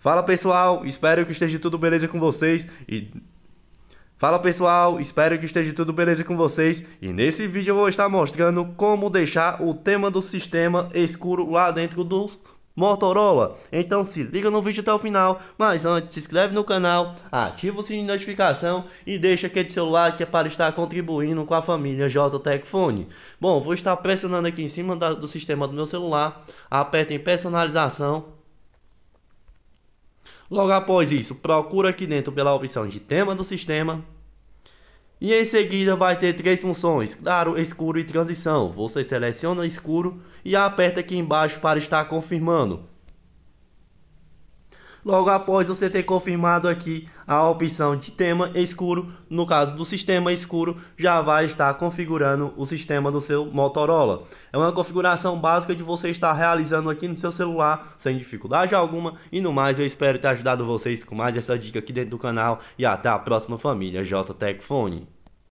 Fala pessoal, espero que esteja tudo beleza com vocês e Fala pessoal, espero que esteja tudo beleza com vocês e nesse vídeo eu vou estar mostrando como deixar o tema do sistema escuro lá dentro do Motorola. Então se liga no vídeo até o final, mas antes se inscreve no canal, ativa o sininho de notificação e deixa aquele seu like é para estar contribuindo com a família JTEC Fone. Bom, vou estar pressionando aqui em cima da, do sistema do meu celular, aperta em personalização Logo após isso, procura aqui dentro pela opção de tema do sistema. E em seguida vai ter três funções, claro, escuro e transição. Você seleciona escuro e aperta aqui embaixo para estar confirmando logo após você ter confirmado aqui a opção de tema escuro, no caso do sistema escuro, já vai estar configurando o sistema do seu Motorola. É uma configuração básica de você estar realizando aqui no seu celular sem dificuldade alguma. E no mais, eu espero ter ajudado vocês com mais essa dica aqui dentro do canal e até a próxima família JTech Phone.